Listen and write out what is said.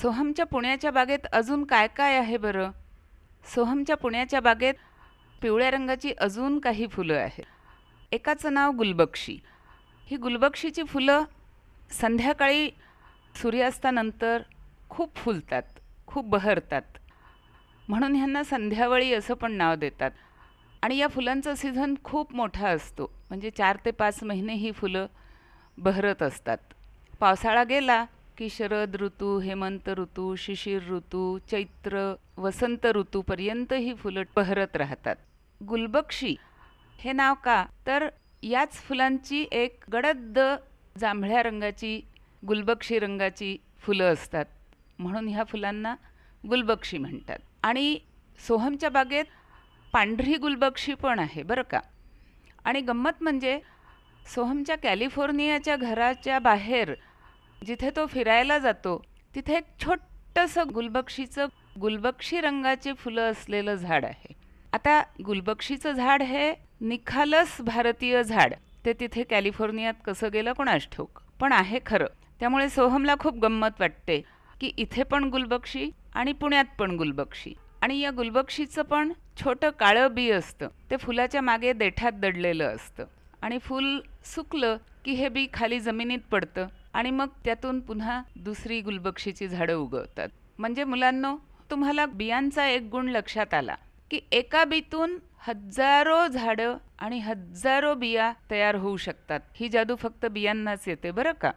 सोहमच्या पुण्याच्या बागेत अजून काय काय आहे बरं सोहमच्या पुण्याच्या बागेत पिवळ्या रंगाची अजून काही फुलं आहेत एकाचं नाव गुलबक्षी ही गुलबक्षीची फुलं संध्याकाळी सूर्यास्तानंतर खूप फुलतात खूप बहरतात म्हणून ह्यांना संध्यावळी असं पण नाव देतात आणि या फुलांचा सीझन खूप मोठा असतो म्हणजे चार ते पाच महिने ही फुलं बहरत असतात पावसाळा गेला की शरद ऋतू हेमंत ऋतू शिशिर ऋतू चैत्र वसंत ऋतूपर्यंत ही फुलं पहरत राहतात गुलबक्षी हे नाव का तर याच फुलांची एक गडद जांभळ्या रंगाची गुलबक्षी रंगाची फुलं असतात म्हणून ह्या फुलांना गुलबक्षी म्हणतात आणि सोहमच्या बागेत पांढरी गुलबक्षी पण आहे बरं का आणि गंमत म्हणजे सोहमच्या कॅलिफोर्नियाच्या घराच्या बाहेर जिथे तो फिरायला जातो तिथे एक छोटंसं गुलबक्षीचं गुलबक्षी रंगाची फुलं असलेलं झाड आहे आता गुलबक्षीचं झाड हे निखालस भारतीय झाड ते तिथे कॅलिफोर्नियात कसं गेलं कोणास ठोक पण आहे खरं त्यामुळे सोहमला खूप गंमत वाटते की इथे पण गुलबक्षी आणि पुण्यात पण गुलबक्षी आणि या गुलबक्षीचं पण छोटं काळं बी असतं ते फुलाच्या मागे देठात दडलेलं असतं आणि फूल सुकलं की हे बी खाली जमिनीत पडतं आणि मग त्यातून पुन्हा दुसरी गुलबक्षीची झाडं उगवतात म्हणजे मुलांनो तुम्हाला बियांचा एक गुण लक्षात आला की एका बीतून हजारो झाडं आणि हजारो बिया तयार होऊ शकतात ही जादू फक्त बियांनाच येते बरं का